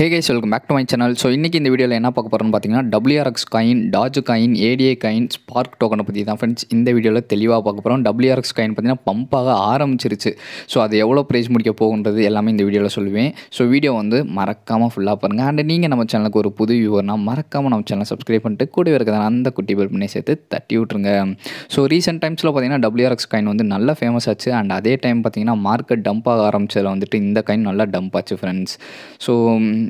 hey guys welcome back to my channel so இன்றைக்கி இந்த வீடியோவில் என்ன பார்க்க போகிறோம்னு பார்த்தீங்கன்னா WRX coin Doge coin ADA coin Spark டோக்கனை பற்றி தான் ஃப்ரெண்ட்ஸ் இந்த வீடியோவில் தெளிவாக பார்க்க போகிறோம் டபிள்யூஆர்எக்ஸ் காயின் பார்த்தீங்கன்னா பம்பாக ஆரம்பிச்சிருச்சு ஸோ அது எவ்வளோ ப்ரைஸ் முடிக்க போகுன்றது எல்லாமே இந்த வீடியோவில் சொல்லுவேன் ஸோ வீடியோ வந்து மறக்காமல் ஃபுல்லாக பாருங்கள் அண்ட் நீங்கள் நம்ம சேனலுக்கு ஒரு புது வியூவர்னால் மறக்காமல் நம்ம சேனலை சப்ஸ்கிரைப் பண்ணிட்டு கூட இருக்கிற அந்த குட்டி பெல் பண்ணி சேர்த்து தட்டி விட்ருங்க ஸோ ரீசெண்ட் டைம்ஸில் பார்த்தீங்கன்னா டபிள்யூஆர்எக்ஸ் காயின் வந்து நல்லா ஃபேமஸ் ஆச்சு அண்ட் அதே டைம் பார்த்தீங்கன்னா மார்க்கெட் டம்ப் ஆக ஆரம்பிச்சதில் வந்துட்டு இந்த காயின் நல்லா டம்ப் ஆச்சு ஃப்ரெண்ட்ஸ் ஸோ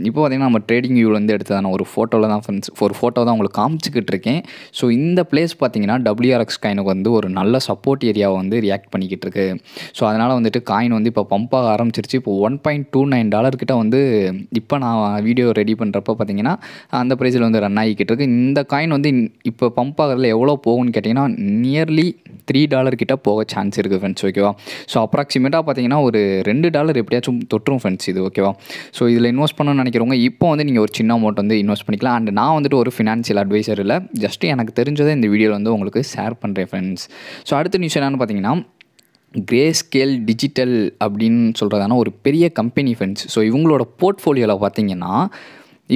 இப்போ பார்த்திங்கன்னா நம்ம ட்ரேடிங் வந்து எடுத்ததான ஒரு ஃபோட்டோவில் தான் ஃப்ரெண்ட்ஸ் ஒரு ஃபோட்டோ தான் உங்களுக்கு காமிச்சிக்கிட்டு இருக்கேன் ஸோ இந்த பிளேஸ் பார்த்தீங்கன்னா டபிள்யூஆர்எக்ஸ் காயினுக்கு வந்து ஒரு நல்ல சப்போர்ட் ஏரியாவை வந்து ரியாக்ட் பண்ணிக்கிட்டு இருக்கு ஸோ அதனால் வந்துட்டு காயின் வந்து இப்போ பம்ப் ஆக ஆரம்பிச்சிருச்சு இப்போ one point two nine dollar கிட்ட வந்து இப்போ நான் வீடியோ ரெடி பண்ணுறப்ப பார்த்தீங்கன்னா அந்த ப்ரைஸில் வந்து ரன் ஆகிக்கிட்டு இருக்குது இந்த காயின் வந்து இப்போ பம்ப் ஆகிறதுல எவ்வளோ போகும்னு கேட்டிங்கன்னா நியர்லி த்ரீ டாலர் கிட்டே போக சான்ஸ் இருக்குது ஃப்ரெண்ட்ஸ் ஓகேவா ஸோ அப்ராக்சிமேட்டாக பார்த்தீங்கன்னா ஒரு ரெண்டு டாலர் எப்படியாச்சும் தொற்றும் ஃப்ரெண்ட்ஸ் இது ஓகேவா ஸோ இதில் இன்வெஸ்ட் பண்ணணும்னு நினைக்கிறவங்க இப்போ வந்து நீங்கள் ஒரு சின்ன அமௌண்ட் வந்து இன்வெஸ்ட் பண்ணிக்கலாம் அண்ட் நான் வந்துட்டு ஒரு ஃபினான்ஷியல் அட்வைசர் இல்லை ஜஸ்ட் எனக்கு தெரிஞ்சதை இந்த வீடியோவில் வந்து உங்களுக்கு ஷேர் பண்ணுறேன் ஃப்ரெண்ட்ஸ் ஸோ அடுத்த நியூஸ் என்னென்னு பார்த்தீங்கன்னா கிரே ஸ்கேல் டிஜிட்டல் அப்படின்னு சொல்கிறதான ஒரு பெரிய கம்பெனி ஃப்ரெண்ட்ஸ் ஸோ இவங்களோட போர்ட்ஃபோலியோவில் பார்த்தீங்கன்னா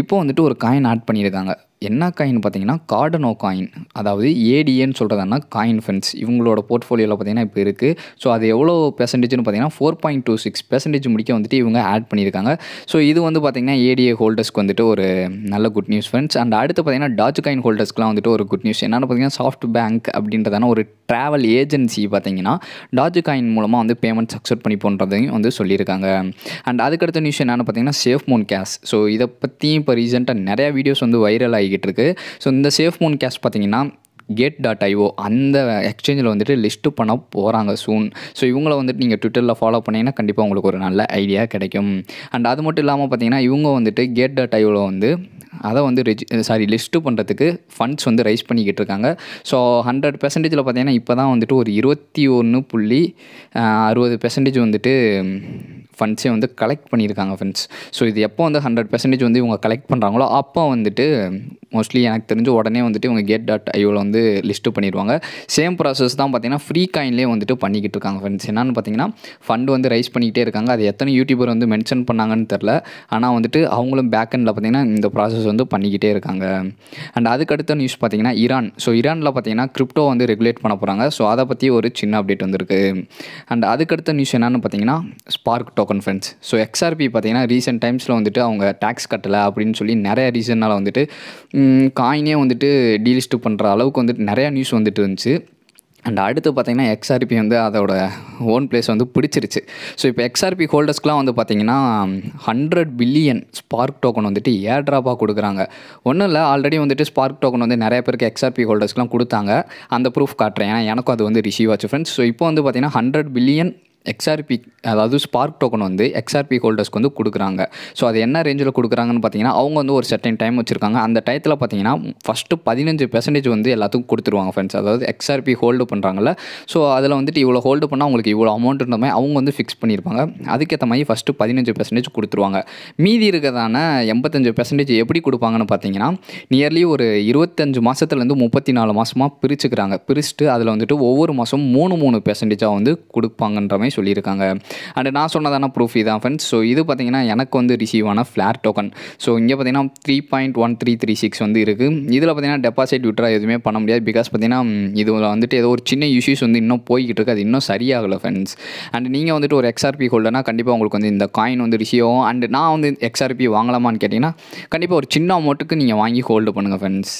இப்போ வந்துட்டு ஒரு காயின் ஆட் பண்ணியிருக்காங்க என்ன காயின் பார்த்தீங்கன்னா கார்டனோ காயின் அதாவது ஏடிஏன்னு சொல்கிறதுனா காயின் ஃபண்ட்ஸ் இவங்களோட போர்ட்ஃபோலியோவில் பார்த்தீங்கன்னா இப்போ இருக்குது ஸோ அது எவ்வளோ பெர்சன்டேஜ்னு பார்த்தீங்கன்னா four point two six percentage முடிக்க வந்துட்டு இவங்க ஆட் பண்ணியிருக்காங்க ஸோ இது வந்து பார்த்திங்கன்னா ஏடிஏ ஹோல்டர்ஸ்க்கு வந்துட்டு ஒரு நல்ல குட் நியூஸ் ஃப்ரெண்ட்ஸ் அண்ட் அடுத்து பார்த்திங்கன்னா டாச் காயின் ஹோல்டர்ஸ்க்குலாம் வந்துட்டு ஒரு குட் நியூஸ் என்னென்னு பார்த்தீங்கன்னா சாஃப்ட் பேங்க் அப்படின்றதான ஒரு ட்ராவல் ஏஜென்சி பார்த்தீங்கன்னா டாஜ் காயின் மூலமாக வந்து பேமெண்ட் சக்ஸஸ் பண்ணி பண்ணுறதையும் வந்து சொல்லியிருக்காங்க அண்ட் அதுக்கடுத்த நியூஸ் என்னென்னு பார்த்தீங்கன்னா சேஃப் மோன் கேஷ் ஸோ இதை பற்றியும் இப்போ ரீசெண்டாக நிறையா வீடியோஸ் வந்து வைரல் ஆகி ஓடிக்கிட்டு இருக்கு ஸோ இந்த சேஃப் மூன் கேஷ் பார்த்தீங்கன்னா கேட் டாட் ஐஓ அந்த எக்ஸ்சேஞ்சில் வந்துட்டு லிஸ்ட்டு பண்ண போகிறாங்க சூன் ஸோ இவங்கள வந்துட்டு நீங்கள் ட்விட்டரில் ஃபாலோ பண்ணிங்கன்னா கண்டிப்பாக உங்களுக்கு ஒரு நல்ல ஐடியா கிடைக்கும் அண்ட் அது மட்டும் இல்லாமல் பார்த்தீங்கன்னா இவங்க வந்துட்டு கேட் டாட் ஐஓவில் வந்து அதை வந்து ரிஜி சாரி லிஸ்ட்டு பண்ணுறதுக்கு ஃபண்ட்ஸ் வந்து ரைஸ் பண்ணிக்கிட்டு இருக்காங்க ஸோ ஹண்ட்ரட் பெர்சன்டேஜில் பார்த்தீங்கன்னா இப்போ தான் வந்துட்டு ஒரு இருபத்தி ஒன்று புள்ளி அறுபது பெர்சன்டேஜ் வந்துட்டு ஃபண்ட்ஸே வந்து கலெக்ட் பண்ணியிருக்காங்க ஃப்ரெண்ட்ஸ் ஸோ இது எப்போ வந்து ஹண்ட்ரட் பெர்சன்டேஜ் வந்து இவங்க கலெக்ட் பண்ணுறாங்களோ அப்போ வந்துட்டு மோஸ்ட்லி எனக்கு தெரிஞ்சு உடனே வந்துட்டு இவங்க கேட் டாட் ஐயோவில் வந்து லிஸ்ட்டு பண்ணிடுவாங்க சேம் ப்ராசஸ் தான் பார்த்தீங்கன்னா ஃப்ரீ காயின்லேயே வந்துட்டு பண்ணிக்கிட்டு இருக்காங்க ஃப்ரெண்ட்ஸ் என்னென்னு பார்த்தீங்கன்னா ஃபண்டு வந்து ரைஸ் பண்ணிக்கிட்டே இருக்காங்க அது எத்தனை யூடியூபர் வந்து மென்ஷன் பண்ணாங்கன்னு தெரில ஆனால் வந்துட்டு அவங்களும் பேக்கெண்டில் பார்த்தீங்கன்னா இந்த ப்ராசஸ் வந்து பண்ணிக்கிட்டே இருக்காங்க அண்ட் அதுக்கடுத்த நியூஸ் பார்த்தீங்கன்னா ஈரான் ஸோ ஈரானில் பார்த்தீங்கன்னா கிரிப்டோ வந்து ரெகுலேட் பண்ண போகிறாங்க ஸோ அதை பற்றி ஒரு சின்ன அப்டேட் வந்திருக்கு அண்ட் அதுக்கடுத்த நியூஸ் என்னென்னு பார்த்தீங்கன்னா Spark token friends so XRP பார்த்தீங்கன்னா ரீசெண்ட் டைம்ஸில் வந்துட்டு அவங்க டேக்ஸ் கட்டலை அப்படின்னு சொல்லி நிறைய ரீசன்னால் வந்துட்டு காயினே வந்துட்டு டீலிஸ்ட் பண்ணுற அளவுக்கு வந்துட்டு நிறையா நியூஸ் வந்துட்டு இருந்துச்சு அண்ட் அடுத்து பார்த்திங்கன்னா எக்ஸ்ஆர்பி வந்து அதோட ஓன் பிளேஸ் வந்து பிடிச்சிருச்சு ஸோ இப்போ எக்ஸ்ஆர்பி ஹோல்டர்ஸ்க்குலாம் வந்து பார்த்திங்கன்னா ஹண்ட்ரட் பில்லியன் ஸ்பார்க் டோக்கன் வந்துட்டு ஏர் ட்ராப்பாக கொடுக்குறாங்க ஒன்றும் இல்லை ஆல்ரெடி வந்துட்டு ஸ்பார்க் டோக்கன் வந்து நிறைய பேருக்கு எக்ஸ்ஆர்பி ஹோல்டர்ஸ்க்குலாம் கொடுத்தாங்க அந்த ப்ரூஃப் காட்டுறேன் ஏன்னா எனக்கும் அது வந்து ரிசீவ் ஆச்சு ஃப்ரெண்ட்ஸ் ஸோ இப்போ வந்து பார்த்திங்கன்னா ஹண்ட்ரட் பில்லியன் எக்ஸ்ஆர்பி அதாவது ஸ்பார்க் டோக்கன் வந்து எக்ஸ்ஆர்பி ஹோல்டர்ஸ்க்கு வந்து கொடுக்குறாங்க ஸோ அது என்ன ரேஞ்சில் கொடுக்குறாங்கன்னு பார்த்தீங்கன்னா அவங்க வந்து ஒரு செட்டிங் டைம் வச்சுருக்காங்க அந்த டயத்தில் பார்த்தீங்கன்னா ஃபஸ்ட்டு பதினஞ்சு பெர்சன்டேஜ் வந்து எல்லாத்துக்கும் கொடுத்துருவாங்க ஃப்ரெண்ட்ஸ் அதாவது எக்ஸ்ஆர்பி ஹோல்டு பண்ணுறாங்கல்ல ஸோ அதில் வந்துட்டு இவ்வளோ ஹோல்டு பண்ணால் அவங்களுக்கு இவ்வளோ அமௌண்ட்டுன்ற மாதிரி அவங்க வந்து ஃபிக்ஸ் பண்ணியிருப்பாங்க அதுக்கேற்ற மாதிரி ஃபஸ்ட்டு பதினஞ்சு பெர்சன்டேஜ் கொடுத்துருவாங்க மீதி இருக்கிறதான எண்பத்தஞ்சு பெர்சன்டேஜ் எப்படி கொடுப்பாங்கன்னு பார்த்தீங்கன்னா நியர்லி ஒரு இருபத்தஞ்சு மாதத்துலேருந்து முப்பத்தி நாலு மாதமாக பிரிச்சுக்கிறாங்க பிரிச்சுட்டு அதில் வந்துட்டு ஒவ்வொரு மாதம் மூணு மூணு பெர்சன்டேஜாக வந்து கொடுப்பாங்கன்ற மாதிரி சொல்லியிருக்காங்க அண்ட் நான் சொன்னதான ப்ரூஃப் இதான் ஃப்ரெண்ட்ஸ் ஸோ இது பார்த்திங்கன்னா எனக்கு வந்து ரிசீவ் ஆன ஃப்ளாட் டோக்கன் ஸோ இங்கே பார்த்திங்கன்னா three point one three three six வந்து இருக்குது இதில் பார்த்திங்கன்னா டெபாசிட் விட்ரா எதுவுமே பண்ண முடியாது பிகாஸ் பார்த்திங்கன்னா இதில் வந்துட்டு ஏதோ ஒரு சின்ன இஷ்யூஸ் வந்து இன்னும் போய்கிட்டு இருக்குது அது இன்னும் சரியாகலை ஃப்ரெண்ட்ஸ் அண்ட் நீங்கள் வந்துட்டு ஒரு எக்ஸ்ஆர்பி ஹோல்டர்னா கண்டிப்பாக உங்களுக்கு வந்து இந்த காயின் வந்து ரிசீவ் ஆகும் அண்ட் நான் வந்து எக்ஸ்ஆர்பி வாங்கலாமான்னு கேட்டிங்கன்னா கண்டிப்பாக ஒரு சின்ன அமௌண்ட்டுக்கு நீங்கள் வாங்கி ஹோல்டு பண்ணுங்கள் ஃப்ரெண்ட்ஸ்